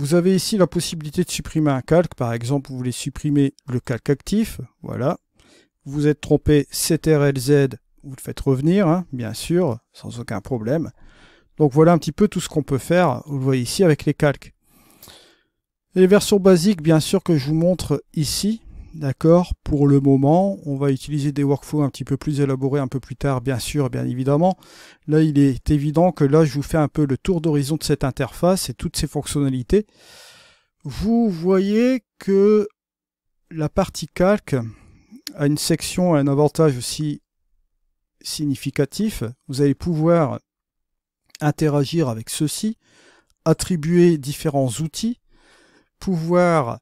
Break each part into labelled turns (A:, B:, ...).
A: Vous avez ici la possibilité de supprimer un calque. Par exemple, vous voulez supprimer le calque actif. Voilà. Vous êtes trompé, CTRLZ, vous le faites revenir, hein, bien sûr, sans aucun problème. Donc voilà un petit peu tout ce qu'on peut faire, vous le voyez ici, avec les calques. Les versions basiques, bien sûr, que je vous montre ici, D'accord Pour le moment, on va utiliser des workflows un petit peu plus élaborés un peu plus tard, bien sûr, bien évidemment. Là, il est évident que là, je vous fais un peu le tour d'horizon de cette interface et toutes ses fonctionnalités. Vous voyez que la partie calque a une section, un avantage aussi significatif. Vous allez pouvoir interagir avec ceci, attribuer différents outils, pouvoir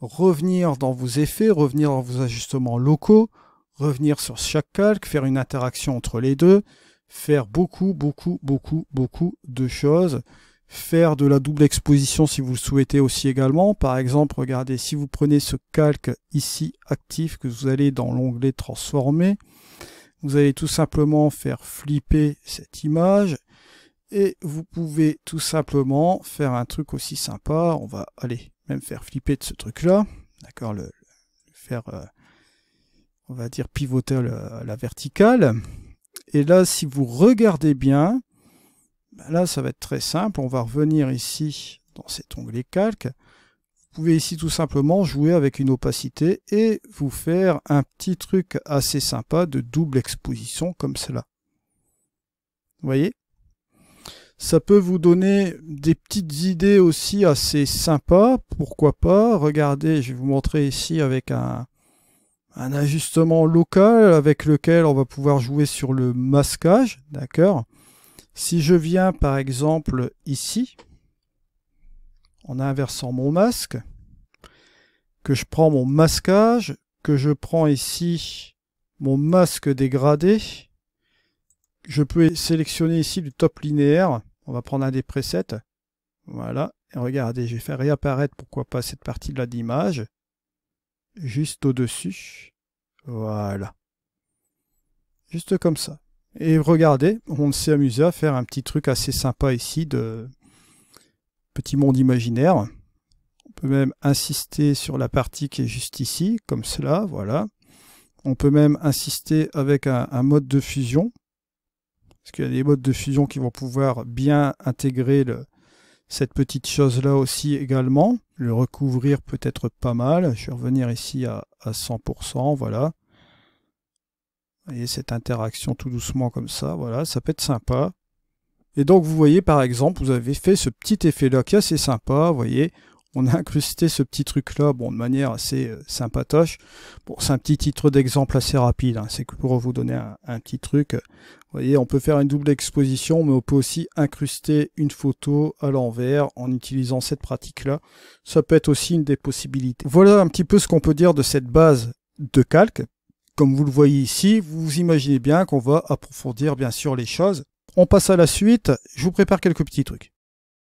A: revenir dans vos effets, revenir dans vos ajustements locaux, revenir sur chaque calque, faire une interaction entre les deux, faire beaucoup, beaucoup, beaucoup, beaucoup de choses, faire de la double exposition si vous le souhaitez aussi également. Par exemple, regardez, si vous prenez ce calque ici actif, que vous allez dans l'onglet transformer, vous allez tout simplement faire flipper cette image et vous pouvez tout simplement faire un truc aussi sympa. On va aller même faire flipper de ce truc-là, d'accord, le, faire, euh, on va dire, pivoter la verticale. Et là, si vous regardez bien, bah là, ça va être très simple. On va revenir ici dans cet onglet calque. Vous pouvez ici tout simplement jouer avec une opacité et vous faire un petit truc assez sympa de double exposition comme cela. Vous voyez ça peut vous donner des petites idées aussi assez sympas, pourquoi pas. Regardez, je vais vous montrer ici avec un, un ajustement local avec lequel on va pouvoir jouer sur le masquage, d'accord Si je viens par exemple ici, en inversant mon masque, que je prends mon masquage, que je prends ici mon masque dégradé, je peux sélectionner ici du top linéaire on va prendre un des presets. Voilà. Et regardez, j'ai fait réapparaître, pourquoi pas, cette partie-là d'image. Juste au-dessus. Voilà. Juste comme ça. Et regardez, on s'est amusé à faire un petit truc assez sympa ici de petit monde imaginaire. On peut même insister sur la partie qui est juste ici, comme cela, voilà. On peut même insister avec un mode de fusion. Parce qu'il y a des modes de fusion qui vont pouvoir bien intégrer cette petite chose-là aussi également. Le recouvrir peut être pas mal. Je vais revenir ici à, à 100%, voilà. Vous voyez cette interaction tout doucement comme ça, voilà, ça peut être sympa. Et donc vous voyez par exemple, vous avez fait ce petit effet là qui est assez sympa, vous voyez, on a incrusté ce petit truc-là, bon, de manière assez euh, sympatoche. Bon, c'est un petit titre d'exemple assez rapide, hein. c'est pour vous donner un, un, petit truc. Euh, vous voyez, on peut faire une double exposition, mais on peut aussi incruster une photo à l'envers en utilisant cette pratique-là. Ça peut être aussi une des possibilités. Voilà un petit peu ce qu'on peut dire de cette base de calque. Comme vous le voyez ici, vous imaginez bien qu'on va approfondir bien sûr les choses. On passe à la suite, je vous prépare quelques petits trucs.